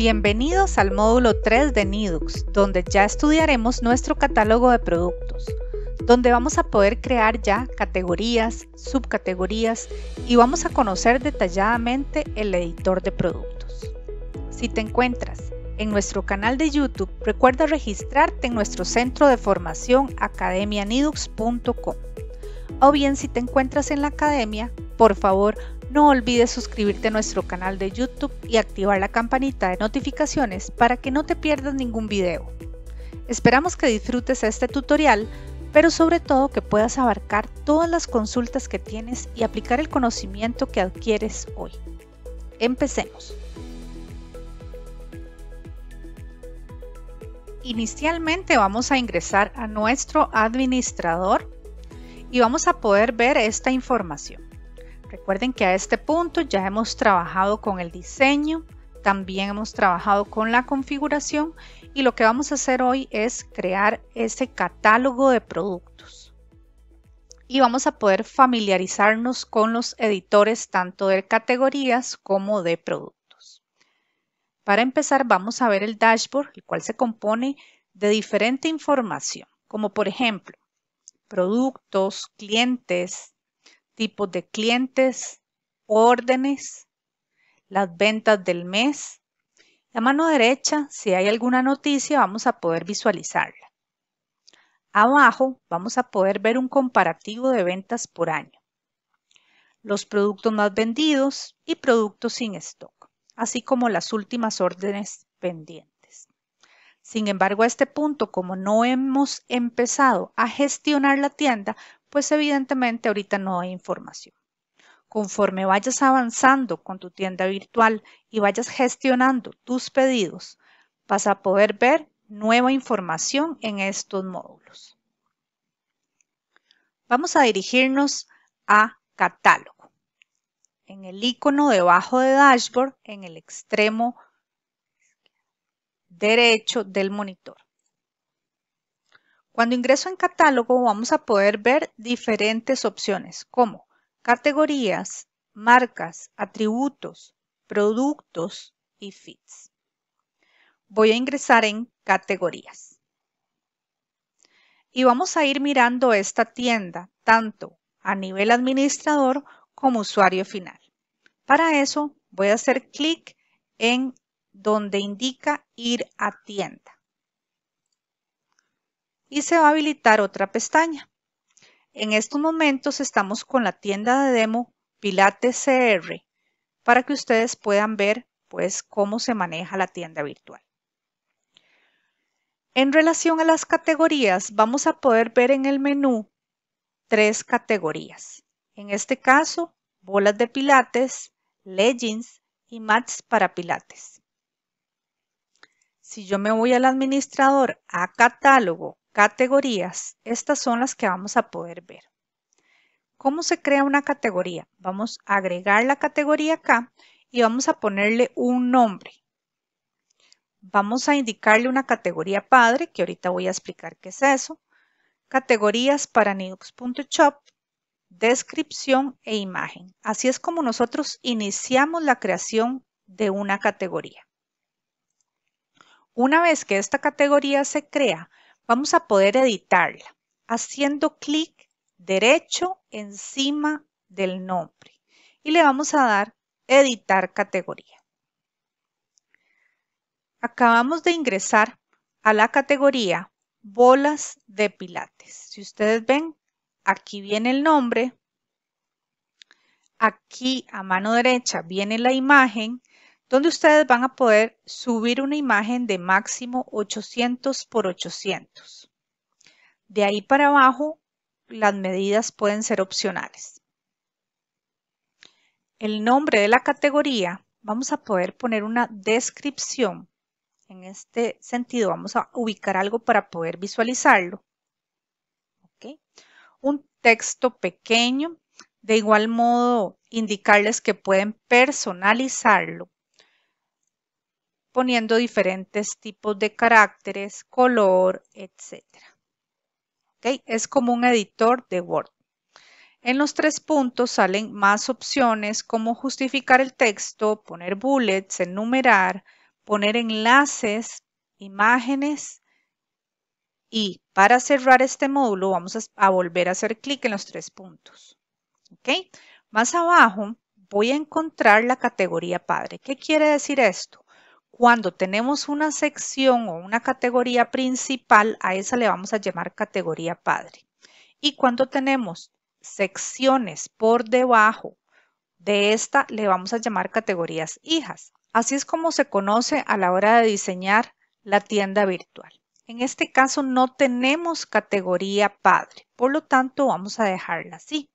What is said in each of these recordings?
Bienvenidos al módulo 3 de Nidux, donde ya estudiaremos nuestro catálogo de productos, donde vamos a poder crear ya categorías, subcategorías y vamos a conocer detalladamente el editor de productos. Si te encuentras en nuestro canal de YouTube, recuerda registrarte en nuestro centro de formación academianidux.com. O bien si te encuentras en la academia, por favor no olvides suscribirte a nuestro canal de YouTube y activar la campanita de notificaciones para que no te pierdas ningún video. Esperamos que disfrutes este tutorial, pero sobre todo que puedas abarcar todas las consultas que tienes y aplicar el conocimiento que adquieres hoy. Empecemos. Inicialmente vamos a ingresar a nuestro administrador y vamos a poder ver esta información. Recuerden que a este punto ya hemos trabajado con el diseño, también hemos trabajado con la configuración y lo que vamos a hacer hoy es crear ese catálogo de productos. Y vamos a poder familiarizarnos con los editores tanto de categorías como de productos. Para empezar vamos a ver el dashboard, el cual se compone de diferente información, como por ejemplo, productos, clientes, tipos de clientes, órdenes, las ventas del mes. La mano derecha, si hay alguna noticia, vamos a poder visualizarla. Abajo vamos a poder ver un comparativo de ventas por año, los productos más vendidos y productos sin stock, así como las últimas órdenes pendientes. Sin embargo, a este punto, como no hemos empezado a gestionar la tienda, pues evidentemente ahorita no hay información. Conforme vayas avanzando con tu tienda virtual y vayas gestionando tus pedidos, vas a poder ver nueva información en estos módulos. Vamos a dirigirnos a catálogo. En el icono debajo de dashboard, en el extremo derecho del monitor. Cuando ingreso en catálogo vamos a poder ver diferentes opciones como categorías, marcas, atributos, productos y feeds. Voy a ingresar en categorías. Y vamos a ir mirando esta tienda tanto a nivel administrador como usuario final. Para eso voy a hacer clic en donde indica ir a tienda. Y se va a habilitar otra pestaña. En estos momentos estamos con la tienda de demo Pilates CR para que ustedes puedan ver pues cómo se maneja la tienda virtual. En relación a las categorías, vamos a poder ver en el menú tres categorías. En este caso, bolas de pilates, leggings y mats para pilates. Si yo me voy al administrador, a catálogo, categorías, estas son las que vamos a poder ver. ¿Cómo se crea una categoría? Vamos a agregar la categoría acá y vamos a ponerle un nombre. Vamos a indicarle una categoría padre, que ahorita voy a explicar qué es eso. Categorías para Nidux.shop, descripción e imagen. Así es como nosotros iniciamos la creación de una categoría. Una vez que esta categoría se crea, vamos a poder editarla haciendo clic derecho encima del nombre y le vamos a dar editar categoría. Acabamos de ingresar a la categoría bolas de pilates. Si ustedes ven, aquí viene el nombre, aquí a mano derecha viene la imagen donde ustedes van a poder subir una imagen de máximo 800 por 800. De ahí para abajo, las medidas pueden ser opcionales. El nombre de la categoría, vamos a poder poner una descripción. En este sentido, vamos a ubicar algo para poder visualizarlo. Un texto pequeño. De igual modo, indicarles que pueden personalizarlo poniendo diferentes tipos de caracteres, color, etc. Es como un editor de Word. En los tres puntos salen más opciones como justificar el texto, poner bullets, enumerar, poner enlaces, imágenes y para cerrar este módulo vamos a, volver a hacer clic en los tres puntos. Más abajo voy a encontrar la categoría padre. ¿Qué quiere decir esto? Cuando tenemos una sección o una categoría principal, a esa le vamos a llamar categoría padre. Y cuando tenemos secciones por debajo de esta, le vamos a llamar categorías hijas. Así es como se conoce a la hora de diseñar la tienda virtual. En este caso no tenemos categoría padre, por lo tanto vamos a dejarla así.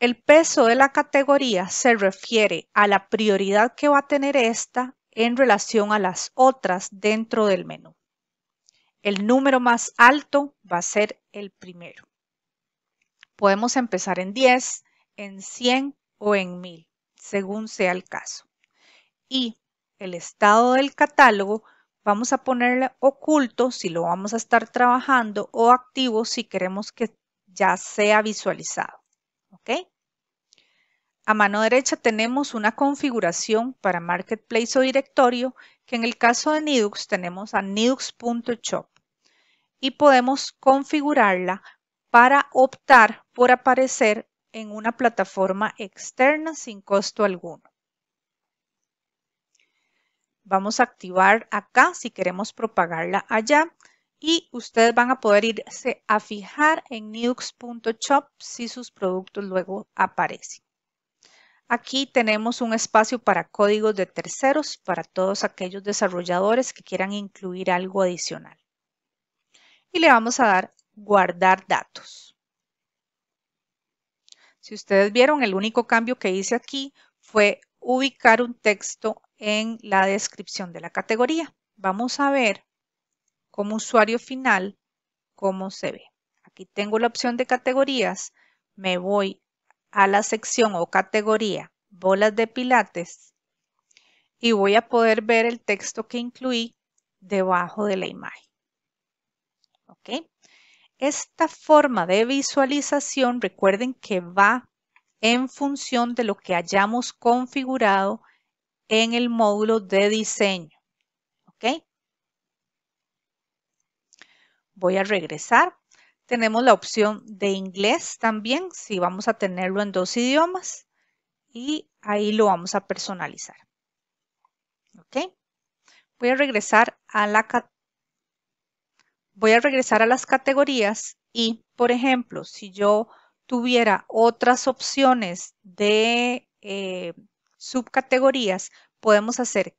El peso de la categoría se refiere a la prioridad que va a tener esta en relación a las otras dentro del menú. El número más alto va a ser el primero. Podemos empezar en 10, en 100 o en 1000, según sea el caso. Y el estado del catálogo vamos a ponerle oculto si lo vamos a estar trabajando o activo si queremos que ya sea visualizado. A mano derecha tenemos una configuración para Marketplace o directorio, que en el caso de Nidux tenemos a nidux.shop y podemos configurarla para optar por aparecer en una plataforma externa sin costo alguno. Vamos a activar acá si queremos propagarla allá y ustedes van a poder irse a fijar en nux.shop si sus productos luego aparecen. Aquí tenemos un espacio para códigos de terceros para todos aquellos desarrolladores que quieran incluir algo adicional. Y le vamos a dar guardar datos. Si ustedes vieron, el único cambio que hice aquí fue ubicar un texto en la descripción de la categoría. Vamos a ver como usuario final cómo se ve. Aquí tengo la opción de categorías. Me voy a la sección o categoría bolas de pilates y voy a poder ver el texto que incluí debajo de la imagen. ¿Ok? Esta forma de visualización, recuerden que va en función de lo que hayamos configurado en el módulo de diseño. ¿Ok? voy a regresar. Tenemos la opción de inglés también, si vamos a tenerlo en dos idiomas. Y ahí lo vamos a personalizar. ¿Ok? Voy a regresar a la voy a regresar a las categorías y, por ejemplo, si yo tuviera otras opciones de eh, subcategorías, podemos hacer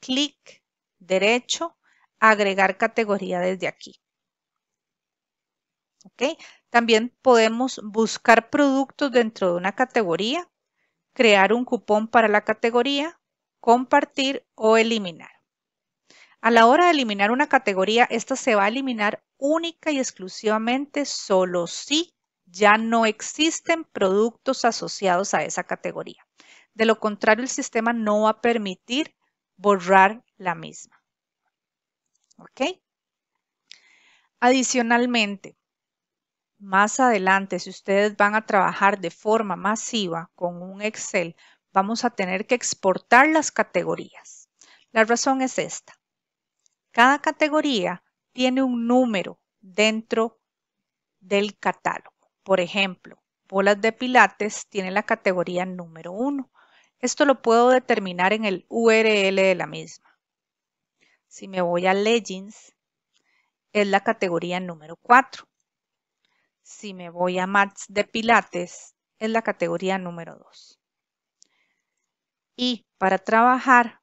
clic derecho, agregar categoría desde aquí. También podemos buscar productos dentro de una categoría, crear un cupón para la categoría, compartir o eliminar. A la hora de eliminar una categoría, esta se va a eliminar única y exclusivamente solo si ya no existen productos asociados a esa categoría. De lo contrario, el sistema no va a permitir borrar la misma. Adicionalmente, más adelante, si ustedes van a trabajar de forma masiva con un Excel, vamos a tener que exportar las categorías. La razón es esta. Cada categoría tiene un número dentro del catálogo. Por ejemplo, bolas de pilates tiene la categoría número 1. Esto lo puedo determinar en el URL de la misma. Si me voy a Legends, es la categoría número 4. Si me voy a Mats de Pilates, es la categoría número 2. Y para trabajar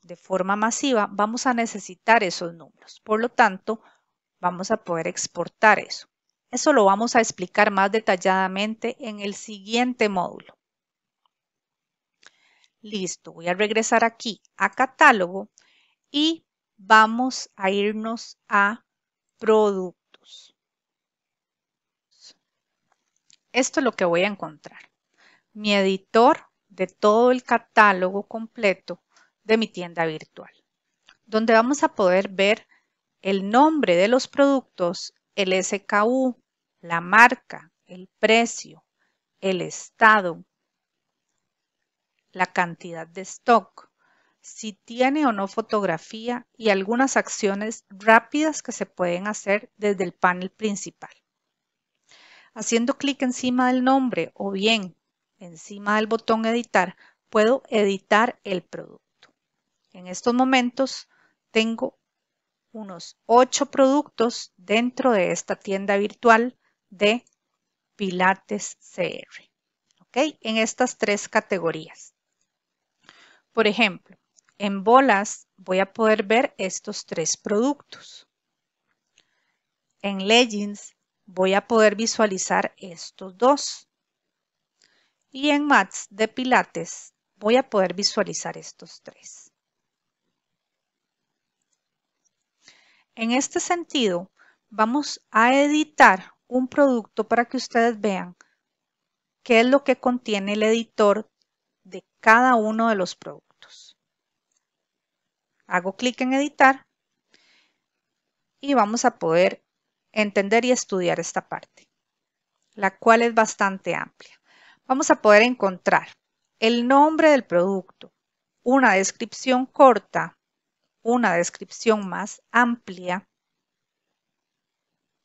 de forma masiva, vamos a necesitar esos números. Por lo tanto, vamos a poder exportar eso. Eso lo vamos a explicar más detalladamente en el siguiente módulo. Listo, voy a regresar aquí a catálogo y vamos a irnos a productos esto es lo que voy a encontrar. Mi editor de todo el catálogo completo de mi tienda virtual, donde vamos a poder ver el nombre de los productos, el SKU, la marca, el precio, el estado, la cantidad de stock, si tiene o no fotografía y algunas acciones rápidas que se pueden hacer desde el panel principal. Haciendo clic encima del nombre o bien encima del botón editar, puedo editar el producto. En estos momentos tengo unos ocho productos dentro de esta tienda virtual de Pilates CR. ¿Ok? En estas tres categorías. Por ejemplo, en bolas voy a poder ver estos tres productos. En leggings voy a poder visualizar estos dos. Y en Mats de Pilates voy a poder visualizar estos tres. En este sentido, vamos a editar un producto para que ustedes vean qué es lo que contiene el editor de cada uno de los productos. Hago clic en editar y vamos a poder entender y estudiar esta parte, la cual es bastante amplia. Vamos a poder encontrar el nombre del producto, una descripción corta, una descripción más amplia,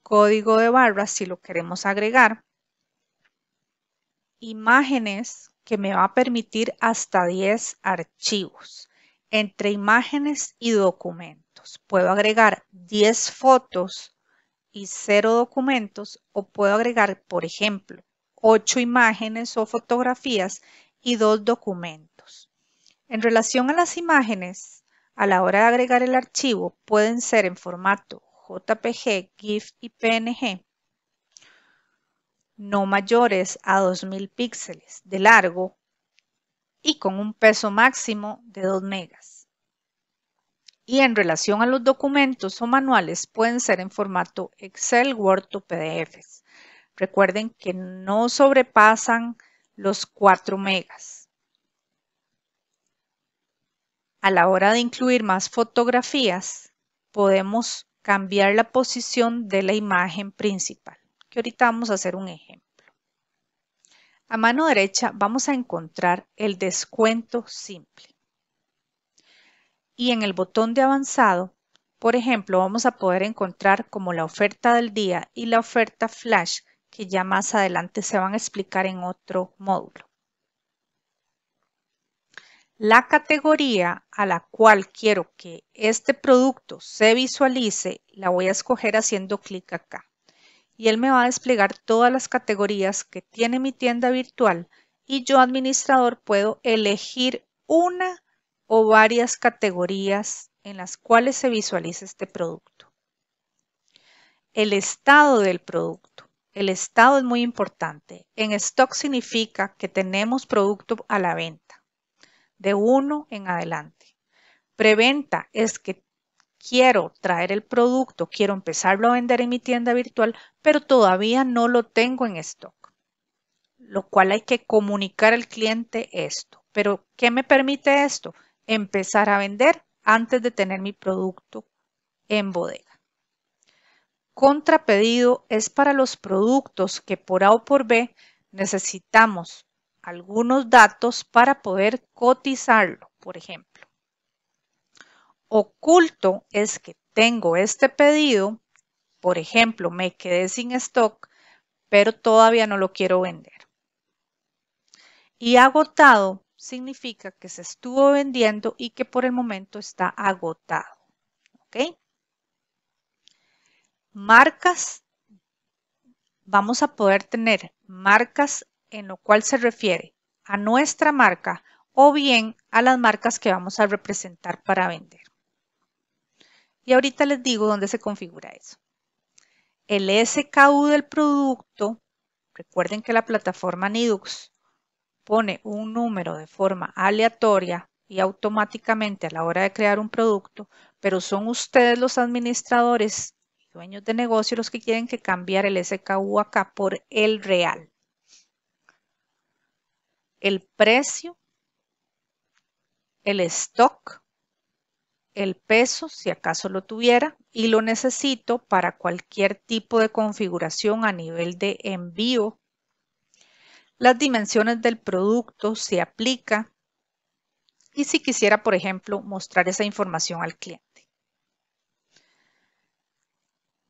código de barras si lo queremos agregar, imágenes que me va a permitir hasta 10 archivos entre imágenes y documentos. Puedo agregar 10 fotos y cero documentos o puedo agregar, por ejemplo, ocho imágenes o fotografías y dos documentos. En relación a las imágenes, a la hora de agregar el archivo pueden ser en formato JPG, GIF y PNG, no mayores a 2000 píxeles de largo y con un peso máximo de 2 megas y en relación a los documentos o manuales pueden ser en formato Excel, Word o PDFs. Recuerden que no sobrepasan los 4 megas. A la hora de incluir más fotografías, podemos cambiar la posición de la imagen principal, que ahorita vamos a hacer un ejemplo. A mano derecha vamos a encontrar el descuento simple y en el botón de avanzado, por ejemplo, vamos a poder encontrar como la oferta del día y la oferta flash, que ya más adelante se van a explicar en otro módulo. La categoría a la cual quiero que este producto se visualice, la voy a escoger haciendo clic acá. Y él me va a desplegar todas las categorías que tiene mi tienda virtual y yo administrador puedo elegir una o varias categorías en las cuales se visualiza este producto. El estado del producto. El estado es muy importante. En stock significa que tenemos producto a la venta, de uno en adelante. Preventa es que quiero traer el producto, quiero empezarlo a vender en mi tienda virtual, pero todavía no lo tengo en stock. Lo cual hay que comunicar al cliente esto. Pero, ¿qué me permite esto? empezar a vender antes de tener mi producto en bodega. Contrapedido es para los productos que por A o por B necesitamos algunos datos para poder cotizarlo, por ejemplo. Oculto es que tengo este pedido, por ejemplo, me quedé sin stock, pero todavía no lo quiero vender. Y agotado significa que se estuvo vendiendo y que por el momento está agotado. ¿Ok? Marcas. Vamos a poder tener marcas en lo cual se refiere a nuestra marca o bien a las marcas que vamos a representar para vender. Y ahorita les digo dónde se configura eso. El SKU del producto, recuerden que la plataforma Nidux pone un número de forma aleatoria y automáticamente a la hora de crear un producto, pero son ustedes los administradores y dueños de negocio los que quieren que cambiar el SKU acá por el real. El precio, el stock, el peso, si acaso lo tuviera, y lo necesito para cualquier tipo de configuración a nivel de envío las dimensiones del producto, se aplica y si quisiera, por ejemplo, mostrar esa información al cliente.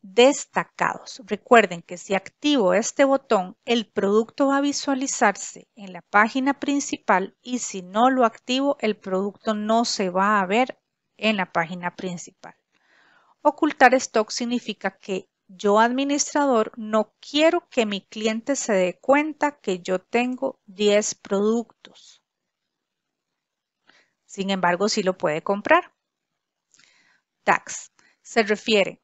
Destacados. Recuerden que si activo este botón, el producto va a visualizarse en la página principal y si no lo activo, el producto no se va a ver en la página principal. Ocultar stock significa que yo administrador no quiero que mi cliente se dé cuenta que yo tengo 10 productos. Sin embargo, sí lo puede comprar. Tax se refiere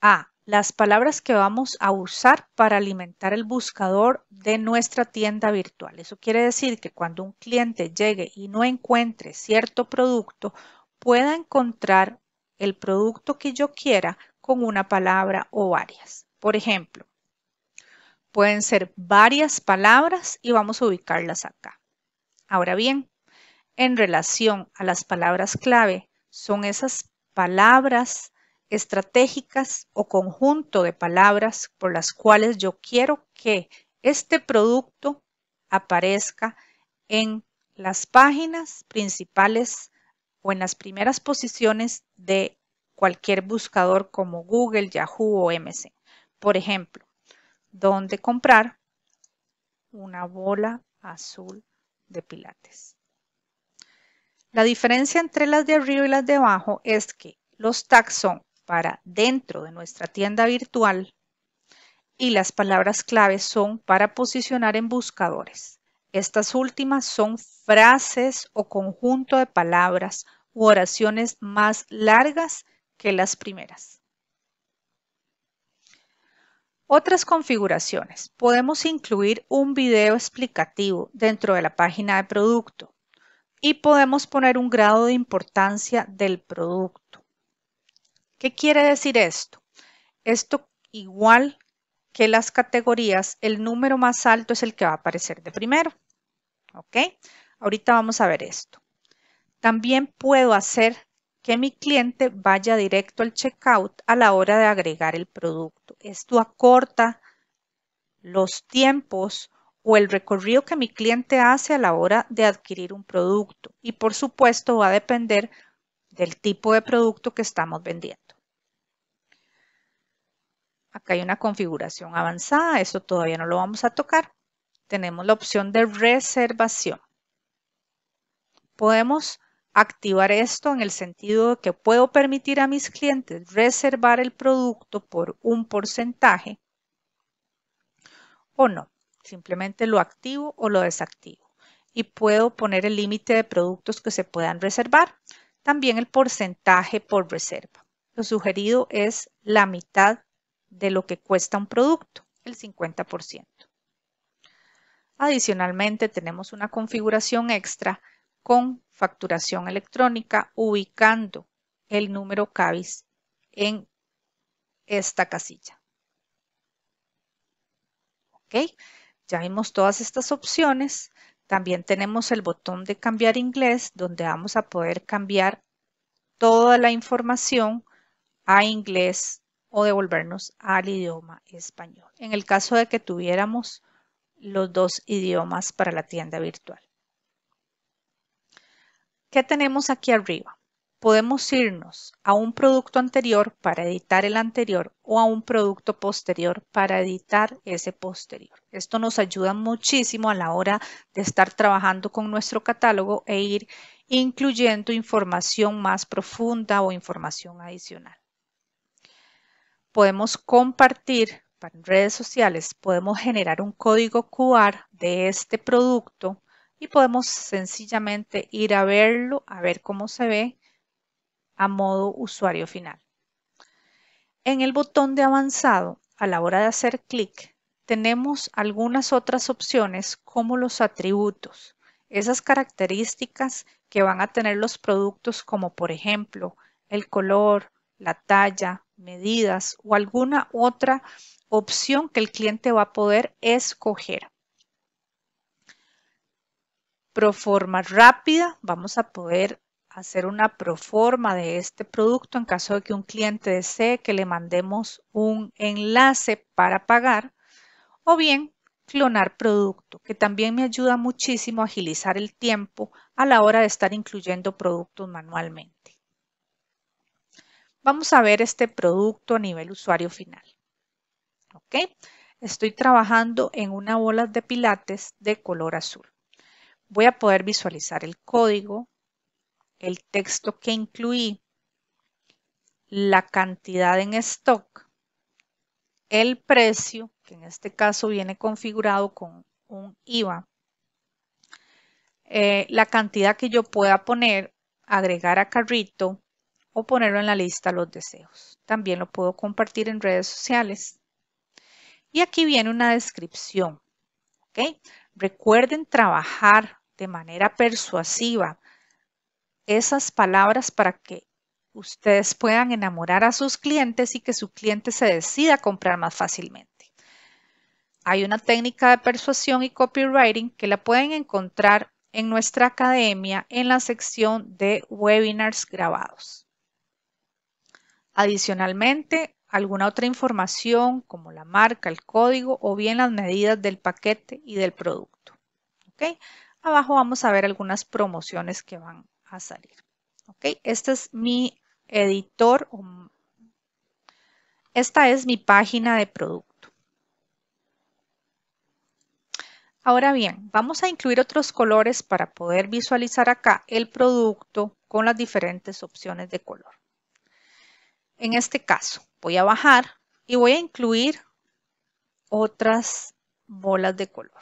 a las palabras que vamos a usar para alimentar el buscador de nuestra tienda virtual. Eso quiere decir que cuando un cliente llegue y no encuentre cierto producto, pueda encontrar el producto que yo quiera con una palabra o varias. Por ejemplo, pueden ser varias palabras y vamos a ubicarlas acá. Ahora bien, en relación a las palabras clave, son esas palabras estratégicas o conjunto de palabras por las cuales yo quiero que este producto aparezca en las páginas principales o en las primeras posiciones de cualquier buscador como Google, Yahoo o MC. Por ejemplo, ¿dónde comprar una bola azul de pilates? La diferencia entre las de arriba y las de abajo es que los tags son para dentro de nuestra tienda virtual y las palabras clave son para posicionar en buscadores. Estas últimas son frases o conjunto de palabras u oraciones más largas que las primeras. Otras configuraciones. Podemos incluir un video explicativo dentro de la página de producto y podemos poner un grado de importancia del producto. ¿Qué quiere decir esto? Esto igual que las categorías, el número más alto es el que va a aparecer de primero. ¿Ok? Ahorita vamos a ver esto. También puedo hacer que mi cliente vaya directo al checkout a la hora de agregar el producto. Esto acorta los tiempos o el recorrido que mi cliente hace a la hora de adquirir un producto. Y por supuesto va a depender del tipo de producto que estamos vendiendo. Acá hay una configuración avanzada, Eso todavía no lo vamos a tocar. Tenemos la opción de reservación. Podemos activar esto en el sentido de que puedo permitir a mis clientes reservar el producto por un porcentaje o no. Simplemente lo activo o lo desactivo. Y puedo poner el límite de productos que se puedan reservar. También el porcentaje por reserva. Lo sugerido es la mitad de lo que cuesta un producto, el 50%. Adicionalmente, tenemos una configuración extra con facturación electrónica, ubicando el número CAVIS en esta casilla. ¿Ok? Ya vimos todas estas opciones. También tenemos el botón de cambiar inglés, donde vamos a poder cambiar toda la información a inglés o devolvernos al idioma español, en el caso de que tuviéramos los dos idiomas para la tienda virtual. ¿Qué tenemos aquí arriba? Podemos irnos a un producto anterior para editar el anterior o a un producto posterior para editar ese posterior. Esto nos ayuda muchísimo a la hora de estar trabajando con nuestro catálogo e ir incluyendo información más profunda o información adicional. Podemos compartir en redes sociales, podemos generar un código QR de este producto y podemos sencillamente ir a verlo, a ver cómo se ve a modo usuario final. En el botón de avanzado, a la hora de hacer clic, tenemos algunas otras opciones como los atributos, esas características que van a tener los productos como por ejemplo el color, la talla, medidas o alguna otra opción que el cliente va a poder escoger proforma rápida, vamos a poder hacer una proforma de este producto en caso de que un cliente desee que le mandemos un enlace para pagar o bien clonar producto, que también me ayuda muchísimo a agilizar el tiempo a la hora de estar incluyendo productos manualmente. Vamos a ver este producto a nivel usuario final. ¿Ok? Estoy trabajando en una bola de pilates de color azul voy a poder visualizar el código, el texto que incluí, la cantidad en stock, el precio, que en este caso viene configurado con un IVA, eh, la cantidad que yo pueda poner, agregar a carrito o ponerlo en la lista los deseos. También lo puedo compartir en redes sociales. Y aquí viene una descripción. Recuerden trabajar de manera persuasiva esas palabras para que ustedes puedan enamorar a sus clientes y que su cliente se decida a comprar más fácilmente. Hay una técnica de persuasión y copywriting que la pueden encontrar en nuestra academia en la sección de webinars grabados. Adicionalmente, alguna otra información como la marca, el código o bien las medidas del paquete y del producto. ¿Okay? Abajo vamos a ver algunas promociones que van a salir. ¿Ok? Este es mi editor. Esta es mi página de producto. Ahora bien, vamos a incluir otros colores para poder visualizar acá el producto con las diferentes opciones de color. En este caso, voy a bajar y voy a incluir otras bolas de color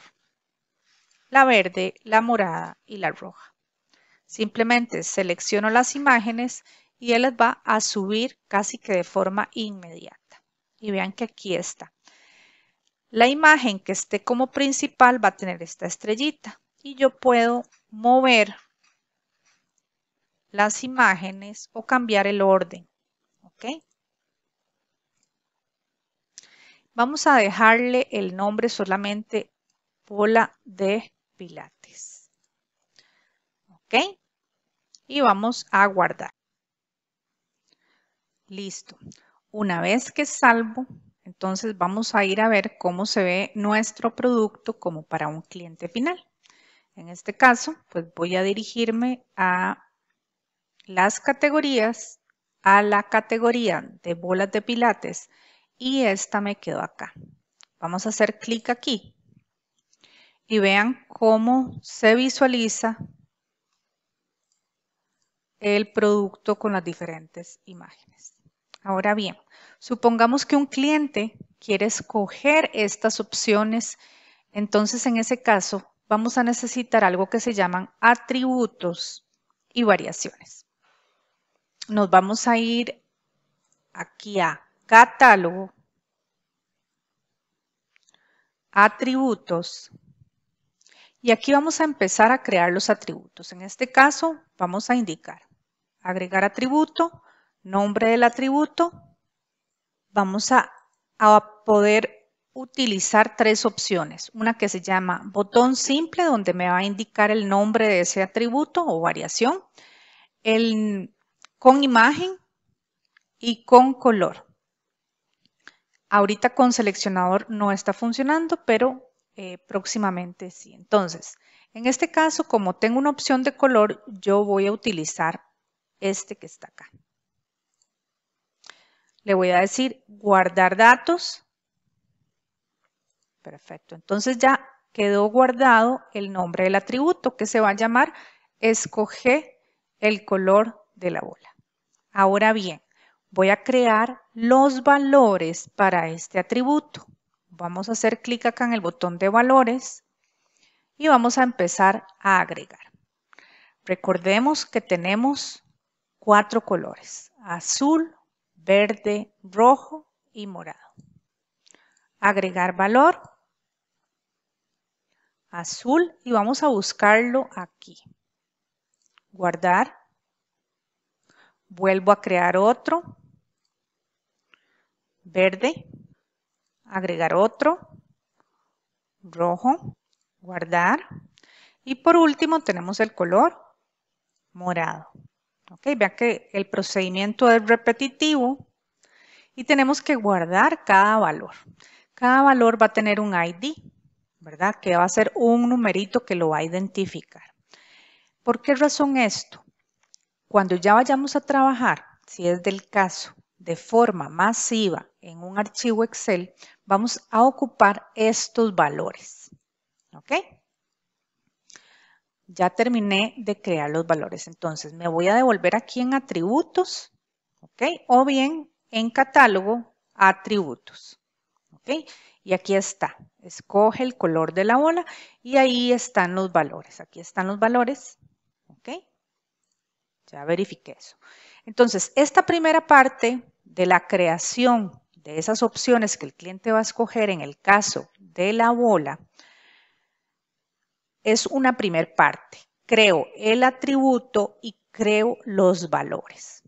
la verde, la morada y la roja. Simplemente selecciono las imágenes y él las va a subir casi que de forma inmediata. Y vean que aquí está. La imagen que esté como principal va a tener esta estrellita y yo puedo mover las imágenes o cambiar el orden. ¿ok? Vamos a dejarle el nombre solamente bola de pilates. ¿Ok? Y vamos a guardar. Listo. Una vez que salvo, entonces vamos a ir a ver cómo se ve nuestro producto como para un cliente final. En este caso, pues voy a dirigirme a las categorías, a la categoría de bolas de pilates y esta me quedó acá. Vamos a hacer clic aquí y vean cómo se visualiza el producto con las diferentes imágenes. Ahora bien, supongamos que un cliente quiere escoger estas opciones, entonces en ese caso vamos a necesitar algo que se llaman atributos y variaciones. Nos vamos a ir aquí a catálogo, atributos, y aquí vamos a empezar a crear los atributos. En este caso vamos a indicar agregar atributo, nombre del atributo. Vamos a, poder utilizar tres opciones. Una que se llama botón simple, donde me va a indicar el nombre de ese atributo o variación. con imagen y con color. Ahorita con seleccionador no está funcionando, pero eh, próximamente, sí. Entonces, en este caso, como tengo una opción de color, yo voy a utilizar este que está acá. Le voy a decir guardar datos. Perfecto. Entonces ya quedó guardado el nombre del atributo que se va a llamar escoge el color de la bola. Ahora bien, voy a crear los valores para este atributo. Vamos a hacer clic acá en el botón de valores y vamos a empezar a agregar. Recordemos que tenemos cuatro colores, azul, verde, rojo y morado. Agregar valor, azul y vamos a buscarlo aquí. Guardar. Vuelvo a crear otro, verde, agregar otro, rojo, guardar. Y por último tenemos el color morado. Ok, vea que el procedimiento es repetitivo y tenemos que guardar cada valor. Cada valor va a tener un ID, ¿verdad? Que va a ser un numerito que lo va a identificar. ¿Por qué razón esto? Cuando ya vayamos a trabajar, si es del caso, de forma masiva en un archivo Excel, Vamos a ocupar estos valores. ¿Ok? Ya terminé de crear los valores. Entonces me voy a devolver aquí en atributos, ¿ok? O bien en catálogo, atributos. ¿Ok? Y aquí está. Escoge el color de la bola y ahí están los valores. Aquí están los valores. ¿Ok? Ya verifiqué eso. Entonces, esta primera parte de la creación de esas opciones que el cliente va a escoger en el caso de la bola es una primer parte. Creo el atributo y creo los valores.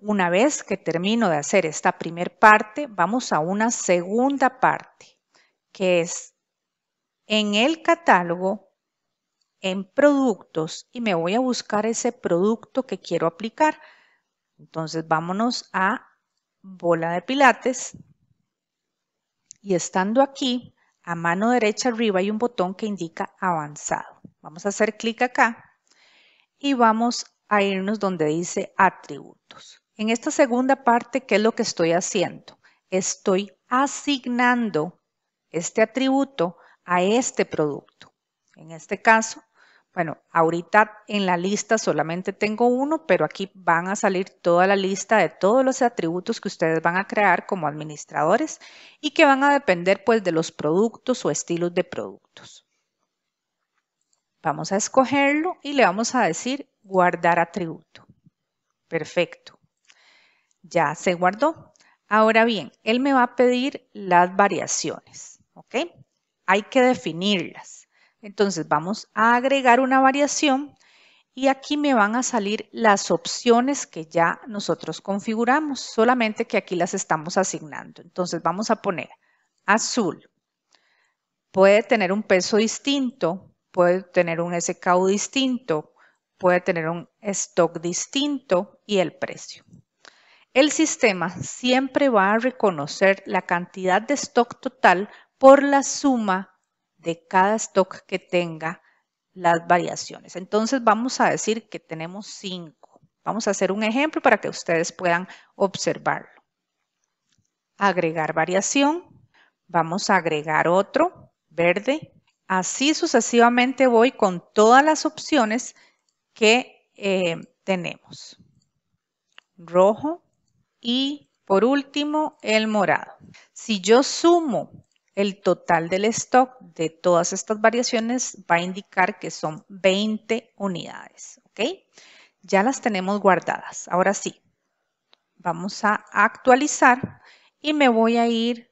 Una vez que termino de hacer esta primer parte, vamos a una segunda parte, que es en el catálogo, en productos, y me voy a buscar ese producto que quiero aplicar. Entonces, vámonos a bola de pilates. Y estando aquí, a mano derecha arriba hay un botón que indica avanzado. Vamos a hacer clic acá y vamos a irnos donde dice atributos. En esta segunda parte, ¿qué es lo que estoy haciendo? Estoy asignando este atributo a este producto. En este caso, bueno, ahorita en la lista solamente tengo uno, pero aquí van a salir toda la lista de todos los atributos que ustedes van a crear como administradores y que van a depender pues de los productos o estilos de productos. Vamos a escogerlo y le vamos a decir guardar atributo. Perfecto. Ya se guardó. Ahora bien, él me va a pedir las variaciones, ¿ok? Hay que definirlas. Entonces vamos a agregar una variación y aquí me van a salir las opciones que ya nosotros configuramos, solamente que aquí las estamos asignando. Entonces vamos a poner azul. Puede tener un peso distinto, puede tener un SKU distinto, puede tener un stock distinto y el precio. El sistema siempre va a reconocer la cantidad de stock total por la suma de cada stock que tenga las variaciones. Entonces vamos a decir que tenemos cinco. Vamos a hacer un ejemplo para que ustedes puedan observarlo. Agregar variación. Vamos a agregar otro, verde. Así sucesivamente voy con todas las opciones que eh, tenemos. Rojo y por último el morado. Si yo sumo el total del stock de todas estas variaciones va a indicar que son 20 unidades. ¿ok? Ya las tenemos guardadas. Ahora sí, vamos a actualizar y me voy a ir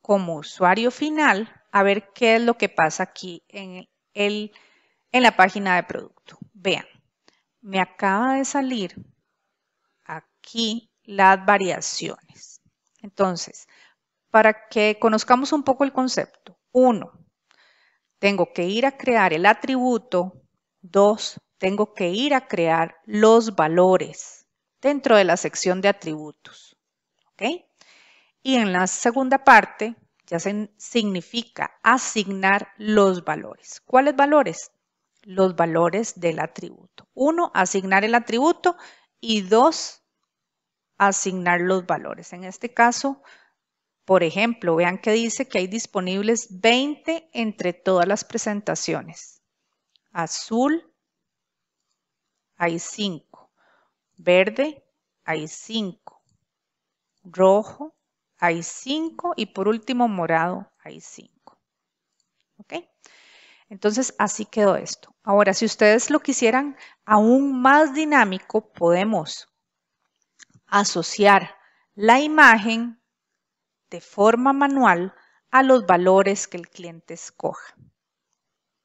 como usuario final a ver qué es lo que pasa aquí en, en la página de producto. Vean, me acaba de salir aquí las variaciones. Entonces, para que conozcamos un poco el concepto. Uno, tengo que ir a crear el atributo. Dos, tengo que ir a crear los valores dentro de la sección de atributos. ¿Ok? Y en la segunda parte ya se significa asignar los valores. ¿Cuáles valores? Los valores del atributo. Uno, asignar el atributo y dos, asignar los valores. En este caso, por ejemplo, vean que dice que hay disponibles 20 entre todas las presentaciones. Azul, hay 5. Verde, hay 5. Rojo, hay 5. Y por último, morado, hay 5. ¿Ok? Entonces, así quedó esto. Ahora, si ustedes lo quisieran aún más dinámico, podemos asociar la imagen de forma manual a los valores que el cliente escoja.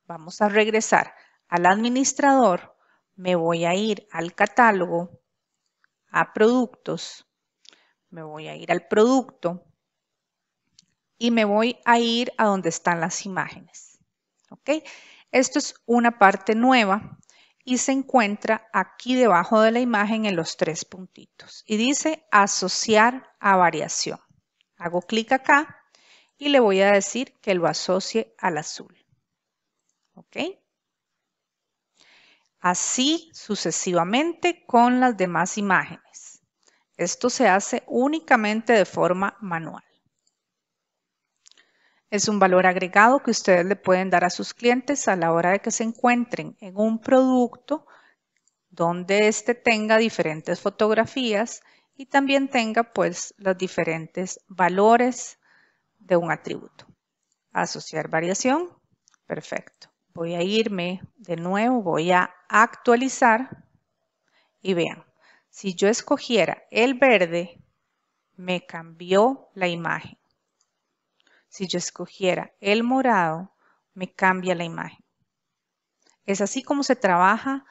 Vamos a regresar al administrador, me voy a ir al catálogo, a productos, me voy a ir al producto y me voy a ir a donde están las imágenes. ¿Ok? Esto es una parte nueva y se encuentra aquí debajo de la imagen en los tres puntitos y dice asociar a variación. Hago clic acá y le voy a decir que lo asocie al azul. Así sucesivamente con las demás imágenes. Esto se hace únicamente de forma manual. Es un valor agregado que ustedes le pueden dar a sus clientes a la hora de que se encuentren en un producto donde éste tenga diferentes fotografías y también tenga pues los diferentes valores de un atributo. Asociar variación, perfecto. Voy a irme de nuevo, voy a actualizar y vean, si yo escogiera el verde, me cambió la imagen. Si yo escogiera el morado, me cambia la imagen. Es así como se trabaja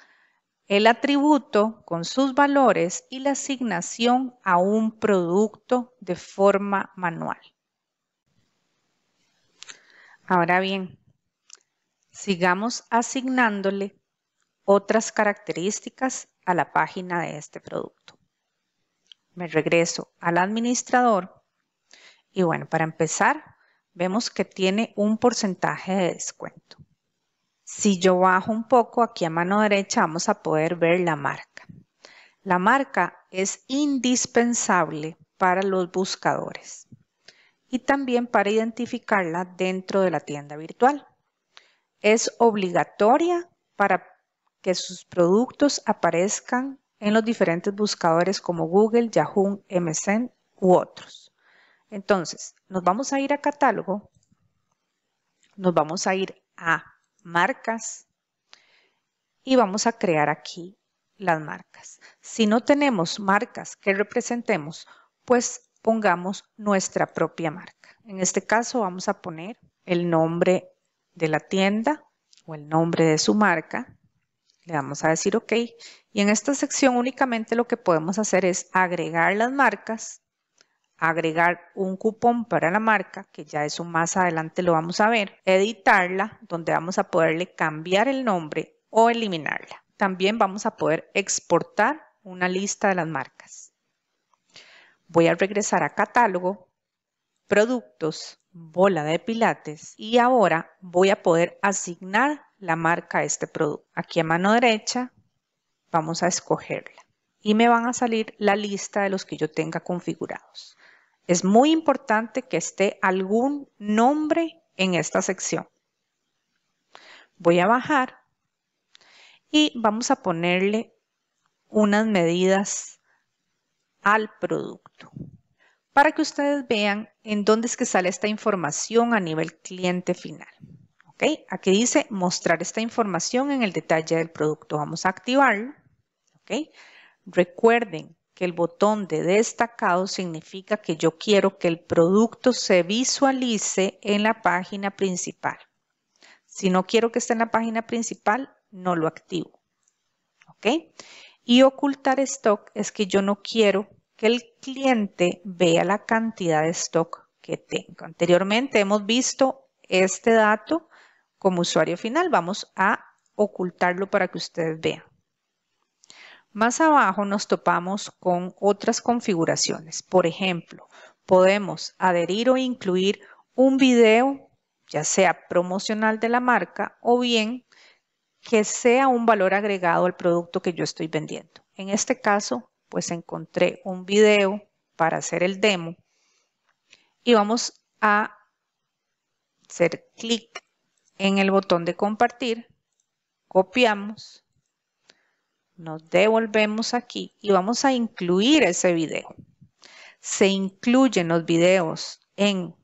el atributo con sus valores y la asignación a un producto de forma manual. Ahora bien, sigamos asignándole otras características a la página de este producto. Me regreso al administrador y bueno, para empezar, vemos que tiene un porcentaje de descuento. Si yo bajo un poco aquí a mano derecha vamos a poder ver la marca. La marca es indispensable para los buscadores y también para identificarla dentro de la tienda virtual. Es obligatoria para que sus productos aparezcan en los diferentes buscadores como Google, Yahoo, MSN u otros. Entonces, nos vamos a ir a catálogo, nos vamos a ir a marcas y vamos a crear aquí las marcas. Si no tenemos marcas que representemos, pues pongamos nuestra propia marca. En este caso vamos a poner el nombre de la tienda o el nombre de su marca. Le vamos a decir OK. Y en esta sección únicamente lo que podemos hacer es agregar las marcas agregar un cupón para la marca, que ya eso más adelante lo vamos a ver, editarla, donde vamos a poderle cambiar el nombre o eliminarla. También vamos a poder exportar una lista de las marcas. Voy a regresar a catálogo, productos, bola de pilates y ahora voy a poder asignar la marca a este producto. Aquí a mano derecha vamos a escogerla y me van a salir la lista de los que yo tenga configurados. Es muy importante que esté algún nombre en esta sección. Voy a bajar y vamos a ponerle unas medidas al producto para que ustedes vean en dónde es que sale esta información a nivel cliente final. ¿Ok? Aquí dice mostrar esta información en el detalle del producto. Vamos a activarlo. ¿Ok? Recuerden que el botón de destacado significa que yo quiero que el producto se visualice en la página principal. Si no quiero que esté en la página principal, no lo activo. ¿Ok? Y ocultar stock es que yo no quiero que el cliente vea la cantidad de stock que tengo. Anteriormente hemos visto este dato como usuario final. Vamos a ocultarlo para que ustedes vean. Más abajo nos topamos con otras configuraciones. Por ejemplo, podemos adherir o incluir un video, ya sea promocional de la marca o bien que sea un valor agregado al producto que yo estoy vendiendo. En este caso, pues encontré un video para hacer el demo y vamos a hacer clic en el botón de compartir, copiamos nos devolvemos aquí y vamos a incluir ese video. Se incluyen los videos en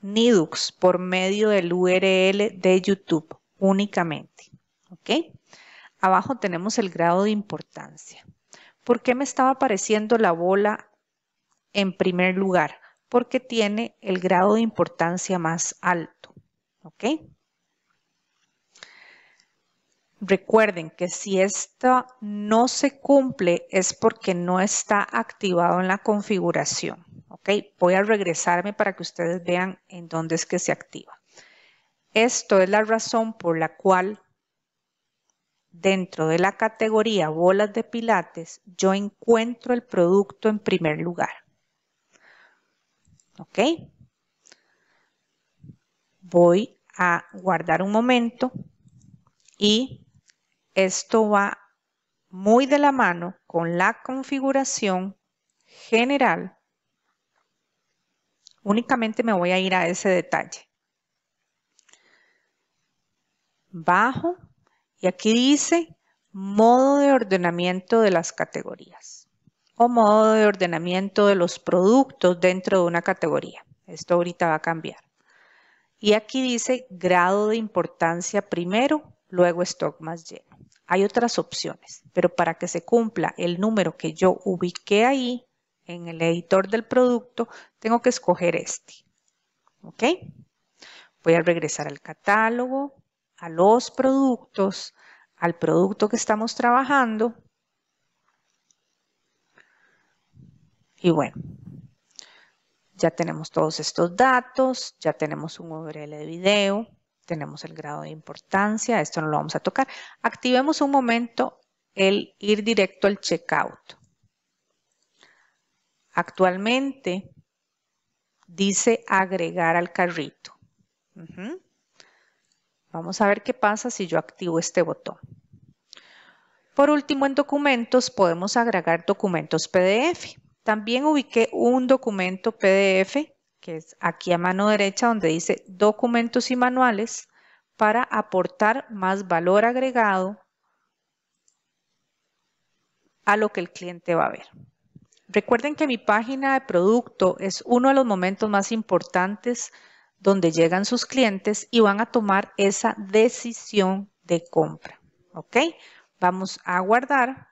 Nidux por medio del URL de YouTube únicamente. ¿Ok? Abajo tenemos el grado de importancia. ¿Por qué me estaba apareciendo la bola en primer lugar? Porque tiene el grado de importancia más alto. ¿Ok? Recuerden que si esto no se cumple es porque no está activado en la configuración. ¿ok? Voy a regresarme para que ustedes vean en dónde es que se activa. Esto es la razón por la cual dentro de la categoría bolas de pilates yo encuentro el producto en primer lugar. ¿Ok? Voy a guardar un momento y esto va muy de la mano con la configuración general. Únicamente me voy a ir a ese detalle. Bajo y aquí dice modo de ordenamiento de las categorías o modo de ordenamiento de los productos dentro de una categoría. Esto ahorita va a cambiar. Y aquí dice grado de importancia primero, luego stock más lleno. Hay otras opciones, pero para que se cumpla el número que yo ubiqué ahí en el editor del producto, tengo que escoger este. ¿Ok? Voy a regresar al catálogo, a los productos, al producto que estamos trabajando. Y bueno, ya tenemos todos estos datos, ya tenemos un URL de video, tenemos el grado de importancia, esto no lo vamos a tocar. Activemos un momento el ir directo al checkout. Actualmente dice agregar al carrito. Vamos a ver qué pasa si yo activo este botón. Por último, en documentos podemos agregar documentos PDF. También ubiqué un documento PDF que es aquí a mano derecha donde dice documentos y manuales para aportar más valor agregado a lo que el cliente va a ver. Recuerden que mi página de producto es uno de los momentos más importantes donde llegan sus clientes y van a tomar esa decisión de compra. ¿Ok? Vamos a guardar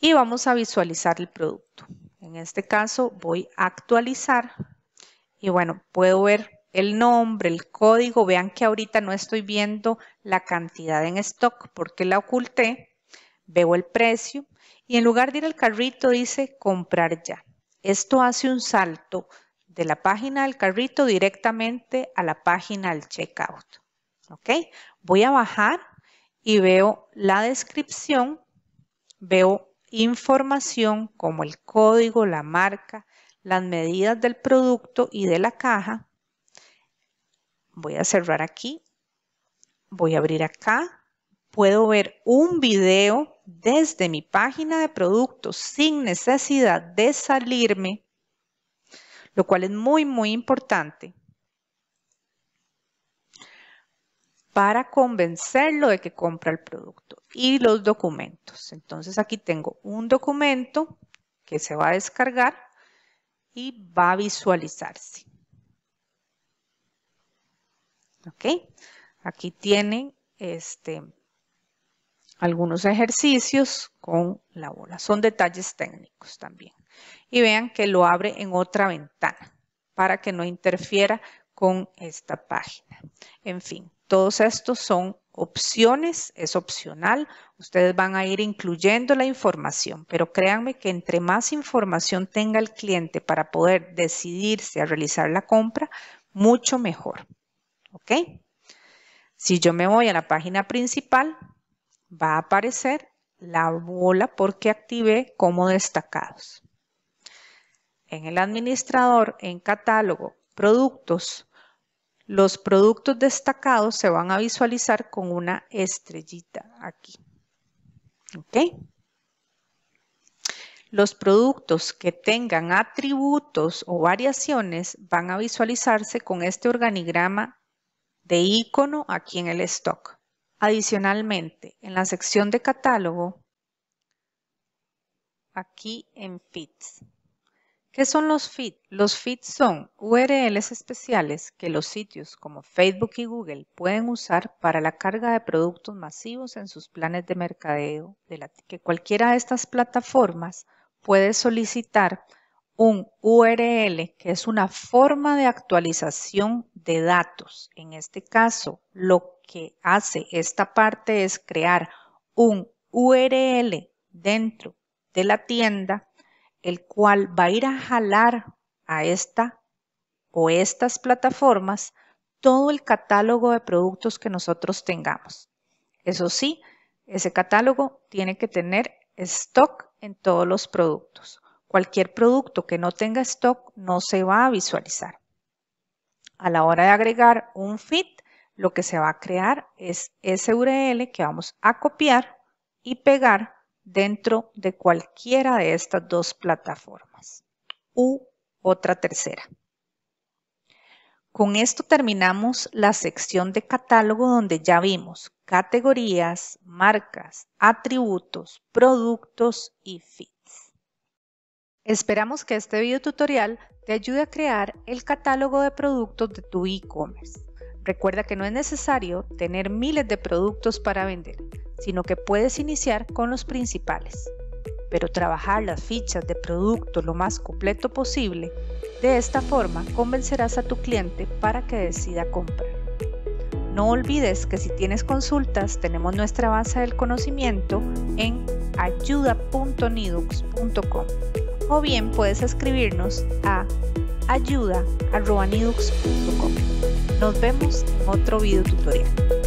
y vamos a visualizar el producto. En este caso voy a actualizar y bueno, puedo ver el nombre, el código. Vean que ahorita no estoy viendo la cantidad en stock porque la oculté. Veo el precio y en lugar de ir al carrito dice comprar ya. Esto hace un salto de la página del carrito directamente a la página del checkout. ¿Ok? Voy a bajar y veo la descripción, veo información como el código, la marca, las medidas del producto y de la caja. Voy a cerrar aquí. Voy a abrir acá. Puedo ver un video desde mi página de productos sin necesidad de salirme, lo cual es muy, muy importante. para convencerlo de que compra el producto y los documentos. Entonces aquí tengo un documento que se va a descargar y va a visualizarse. ¿Ok? Aquí tienen este, algunos ejercicios con la bola. Son detalles técnicos también. Y vean que lo abre en otra ventana para que no interfiera con esta página. En fin, todos estos son opciones, es opcional, ustedes van a ir incluyendo la información, pero créanme que entre más información tenga el cliente para poder decidirse a realizar la compra, mucho mejor. ¿Ok? Si yo me voy a la página principal, va a aparecer la bola porque activé como destacados. En el administrador, en catálogo, productos, los productos destacados se van a visualizar con una estrellita aquí. Los productos que tengan atributos o variaciones van a visualizarse con este organigrama de icono aquí en el stock. Adicionalmente, en la sección de catálogo, aquí en FITS, ¿Qué son los feeds? Los feeds son URLs especiales que los sitios como Facebook y Google pueden usar para la carga de productos masivos en sus planes de mercadeo, de la que cualquiera de estas plataformas puede solicitar un URL, que es una forma de actualización de datos. En este caso, lo que hace esta parte es crear un URL dentro de la tienda el cual va a ir a jalar a esta o estas plataformas todo el catálogo de productos que nosotros tengamos. Eso sí, ese catálogo tiene que tener stock en todos los productos. Cualquier producto que no tenga stock no se va a visualizar. A la hora de agregar un fit, lo que se va a crear es ese URL que vamos a copiar y pegar dentro de cualquiera de estas dos plataformas u otra tercera. Con esto terminamos la sección de catálogo donde ya vimos categorías, marcas, atributos, productos y feeds. Esperamos que este video tutorial te ayude a crear el catálogo de productos de tu e-commerce. Recuerda que no es necesario tener miles de productos para vender, sino que puedes iniciar con los principales. Pero trabajar las fichas de producto lo más completo posible, de esta forma convencerás a tu cliente para que decida comprar. No olvides que si tienes consultas, tenemos nuestra base del conocimiento en ayuda.nidux.com o bien puedes escribirnos a ayuda.nidux.com. Nos vemos en otro video tutorial.